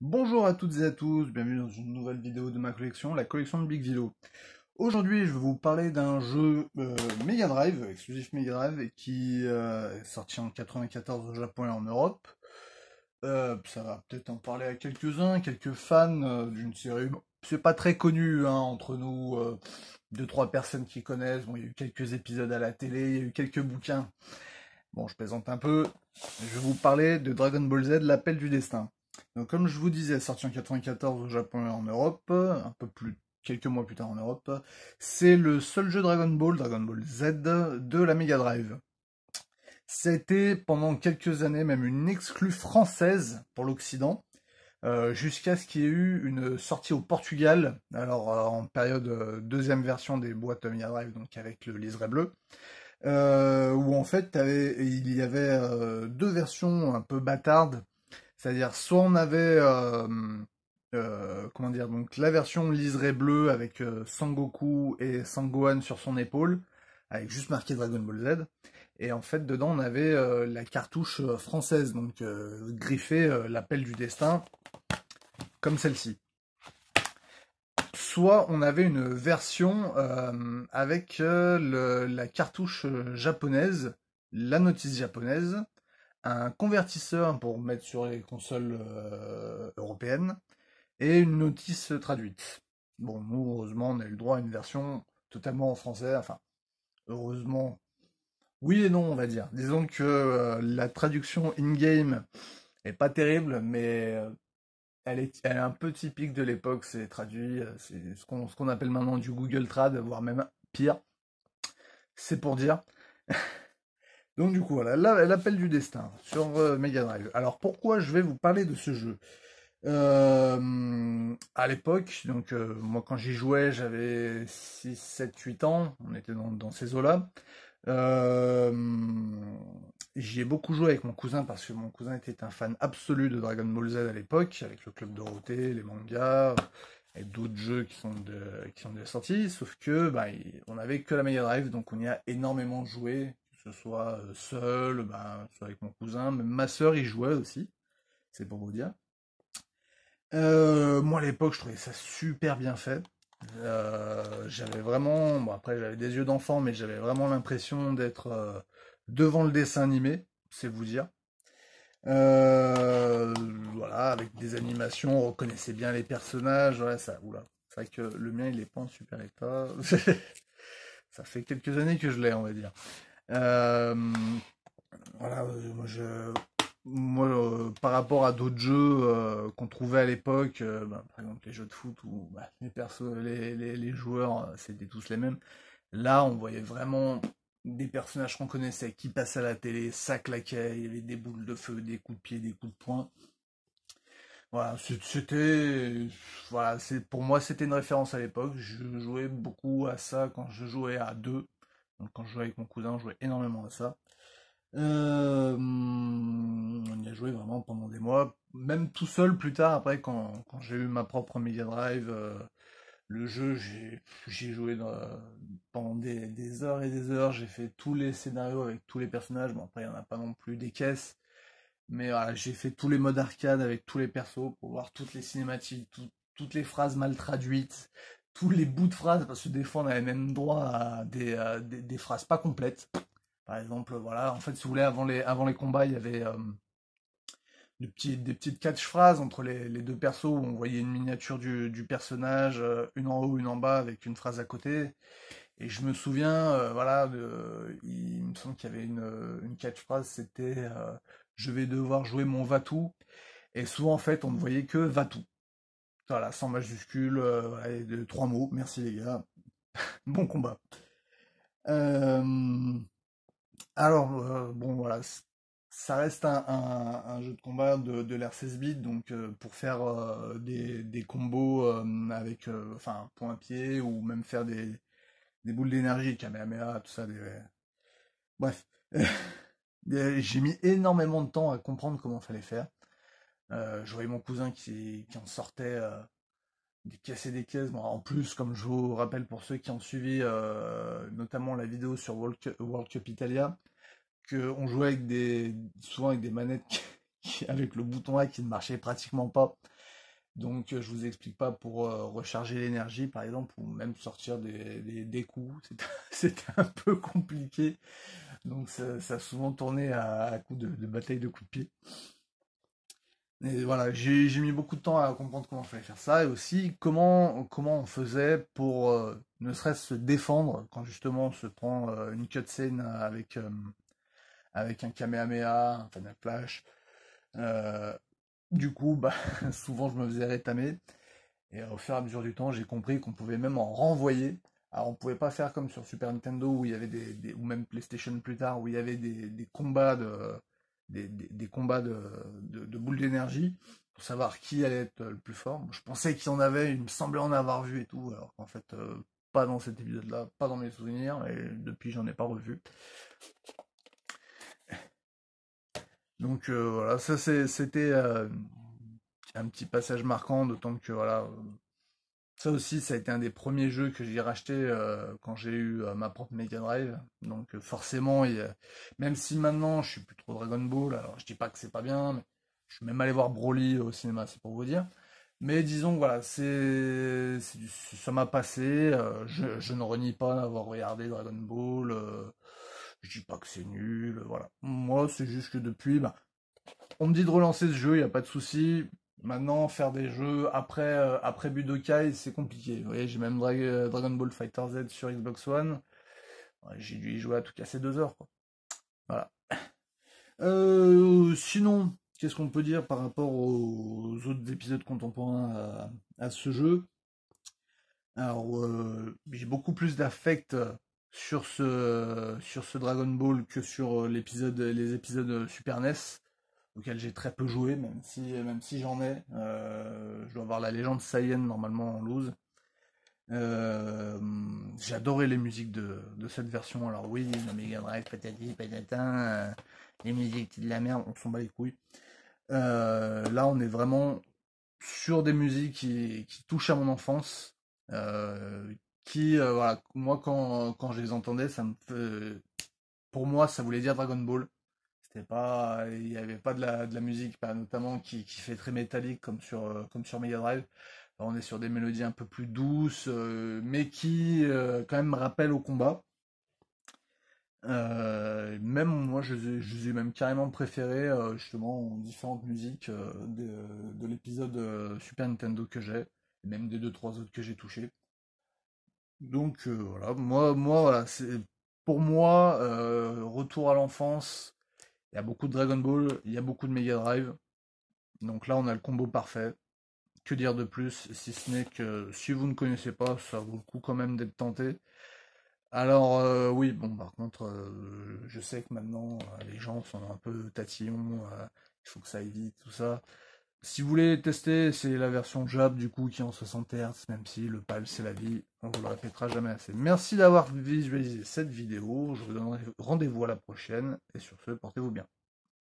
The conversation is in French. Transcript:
Bonjour à toutes et à tous, bienvenue dans une nouvelle vidéo de ma collection, la collection de Big Vilo. Aujourd'hui, je vais vous parler d'un jeu euh, Mega Drive, exclusif Mega Drive, qui euh, est sorti en 94 au Japon et en Europe. Euh, ça va peut-être en parler à quelques-uns, quelques fans d'une série. c'est pas très connu hein, entre nous, deux trois personnes qui connaissent. Bon, il y a eu quelques épisodes à la télé, il y a eu quelques bouquins. Bon, je plaisante un peu. Je vais vous parler de Dragon Ball Z, l'appel du destin comme je vous disais, sorti en 1994 au Japon et en Europe, un peu plus quelques mois plus tard en Europe, c'est le seul jeu Dragon Ball, Dragon Ball Z de la Mega Drive. Ça a été pendant quelques années même une exclue française pour l'Occident, euh, jusqu'à ce qu'il y ait eu une sortie au Portugal, alors euh, en période euh, deuxième version des boîtes Mega Drive, donc avec le liseré bleu. où en fait il y avait deux versions un peu bâtardes c'est-à-dire, soit on avait, euh, euh, comment dire, donc la version liserée bleue avec euh, Sangoku et Sangohan sur son épaule, avec juste marqué Dragon Ball Z. Et en fait, dedans, on avait la cartouche française, donc griffée l'appel du destin, comme celle-ci. Soit on avait une version avec la cartouche japonaise, la notice japonaise, un convertisseur pour mettre sur les consoles euh, européennes et une notice traduite. Bon, nous, heureusement, on a eu le droit à une version totalement en français, enfin, heureusement, oui et non, on va dire. Disons que euh, la traduction in-game est pas terrible, mais euh, elle, est, un peu typique de l'époque, c'est traduit, c'est ce qu'on ce appelle maintenant du Google Trad, voire même pire. C'est pour dire. Donc du coup, voilà, l'appel du destin sur euh, Mega Drive. Alors pourquoi je vais vous parler de ce jeu euh, à l'époque, donc euh, moi quand j'y jouais, j'avais 6, 7, 8 ans, on était dans, ces eaux-là. j'y ai beaucoup joué avec mon cousin parce que mon cousin était un fan absolu de Dragon Ball Z à l'époque, avec le club Dorothée, les mangas et d'autres jeux qui sont de, qui sont sortie, sauf que bah, on n'avait que la Mega Drive, donc on y a énormément joué soit euh, seul, ben, soit avec mon cousin, même ma soeur y jouait aussi, c'est pour vous dire. Euh, moi à l'époque je trouvais ça super bien fait. Euh, j'avais vraiment, bon après j'avais des yeux d'enfant, mais j'avais vraiment l'impression d'être devant le dessin animé, c'est vous dire. voilà, avec des animations, on reconnaissait bien les personnages, ça, oula. C'est vrai que le mien il est pas en super état. ça fait quelques années que je l'ai, on va dire. Euh, voilà, euh, moi, je, moi euh, par rapport à d'autres jeux qu'on trouvait à l'époque, bah, par exemple les jeux de foot où bah, les, perso les, les, les, joueurs c'était tous les mêmes, là on voyait vraiment des personnages qu'on connaissait qui passaient à la télé, ça claquait, il y avait des boules de feu, des coups de pied, des coups de poing. Voilà, c'était. Voilà, pour moi c'était une référence à l'époque. Je jouais beaucoup à ça quand je jouais à deux donc quand je jouais avec mon cousin, je jouait énormément à ça. Euh, hum, on y a joué vraiment pendant des mois, même tout seul plus tard, après quand, j'ai eu ma propre Media Drive, euh, le jeu, j'ai joué euh, pendant des, heures et des heures, j'ai fait tous les scénarios avec tous les personnages, bon après il n'y en a pas non plus des caisses, mais voilà, j'ai fait tous les modes arcade avec tous les persos pour voir toutes les cinématiques, toutes les phrases mal traduites, tous les bouts de phrases se défendent avait même droit à des, des, phrases pas complètes. Par exemple, voilà, en fait, si vous voulez, avant les, avant les combats, il y avait euh, des, des petites catch-phrases entre les, les, deux persos où on voyait une miniature du, du, personnage, euh, une en haut, une en bas, avec une phrase à côté. Et je me souviens, euh, voilà, de, il, me semble qu'il y avait une, une catch-phrase, c'était Je vais devoir jouer mon Vatou. Et souvent, en fait, on ne voyait que Vatou. Voilà, sans majuscule, euh, et de, trois mots. Merci les gars. bon combat. Euh, alors, euh, bon voilà, ça reste un, jeu de combat de, l'air 16 bits, donc pour faire des, combos avec, enfin, point pied, ou même faire des, boules d'énergie, Kamehameha, tout ça. Bref. J'ai mis énormément de temps à comprendre comment fallait faire. Euh, je voyais mon cousin qui, en sortait euh, des des caisses. en plus, comme je vous rappelle pour ceux qui ont suivi euh, notamment la vidéo sur World Cup, Italia, qu'on jouait avec des, souvent avec des manettes avec le bouton A qui ne marchait pratiquement pas. Donc je ne vous explique pas pour recharger l'énergie par exemple ou même sortir des, coups. C'était un peu compliqué. Donc ça, a souvent tourné à, coups de, de, bataille de coups de pied. Et voilà, j'ai mis beaucoup de temps à comprendre comment il fallait faire ça et aussi comment, comment on faisait pour euh, ne serait-ce se défendre quand justement on se prend euh, une cutscene avec, euh, avec un Kamehameha, un Final Flash. du coup, bah, souvent je me faisais rétamer et au fur et à mesure du temps j'ai compris qu'on pouvait même en renvoyer. Alors on pouvait pas faire comme sur Super Nintendo où il y avait des, ou même PlayStation plus tard où il y avait des combats de des, combats de, boules d'énergie pour savoir qui allait être euh, le plus fort. Je pensais qu'il y en avait, il me semblait en avoir vu et tout, alors qu'en fait, euh, pas dans cet épisode-là, pas dans mes souvenirs, et depuis, j'en ai pas revu. Donc euh, voilà, ça c'était un petit passage marquant, d'autant que voilà, ça aussi, ça a été un des premiers jeux que j'ai racheté euh, quand j'ai eu euh, ma propre Mega Drive. Donc euh, forcément, même si maintenant je suis plus trop Dragon Ball, alors je dis pas que c'est pas bien, mais je suis même allé voir Broly au cinéma, c'est pour vous dire. Mais disons voilà, c'est ça m'a passé. je, ne renie pas d'avoir regardé Dragon Ball. je dis pas que c'est nul, voilà. Moi, c'est juste que depuis, bah, on me dit de relancer ce jeu, il n'y a pas de souci. Maintenant, faire des jeux après, euh, après Budokai, c'est compliqué. Vous voyez, j'ai même euh, Dragon Ball Fighter Z sur Xbox One. j'ai dû y jouer à tout casser deux heures. Voilà. Euh, sinon, qu'est-ce qu'on peut dire par rapport aux autres épisodes contemporains à, ce jeu Alors, j'ai beaucoup plus d'affect sur ce, sur ce Dragon Ball que sur l'épisode, les épisodes Super NES auquel j'ai très peu joué, même si, même si j'en ai. Euh, je dois avoir la légende Saiyan normalement en loose. Euh, j'ai adoré les musiques de, cette version. Alors oui, la Mega Drive, patati, patatin, euh, les musiques de la merde, on s'en bat les couilles. là, on est vraiment sur des musiques qui, qui touchent à mon enfance. qui, voilà, moi quand, je les entendais, ça me, pour moi, ça voulait dire Dragon Ball c'était pas il n'y avait pas de la, de la musique bah, notamment qui, qui, fait très métallique comme sur euh, comme sur Mega Drive on est sur des mélodies un peu plus douces euh, mais qui euh, quand même rappellent au combat même moi je, je, les ai même carrément préféré justement différentes musiques de, l'épisode Super Nintendo que j'ai et même des deux trois autres que j'ai touché donc voilà moi moi voilà c'est pour moi retour à l'enfance il y a beaucoup de Dragon Ball, il y a beaucoup de Mega Drive. Donc là, on a le combo parfait. Que dire de plus, si ce n'est que si vous ne connaissez pas, ça vaut le coup quand même d'être tenté. Alors euh, oui, bon par contre, euh, je sais que maintenant euh, les gens sont un peu tatillons, il faut que ça aille vite tout ça. Si vous voulez tester, c'est la version Jab du coup qui est en 60 Hz, même si le PAL c'est la vie, on vous le répétera jamais assez. Merci d'avoir visualisé cette vidéo, je vous donnerai rendez-vous à la prochaine, et sur ce, portez-vous bien.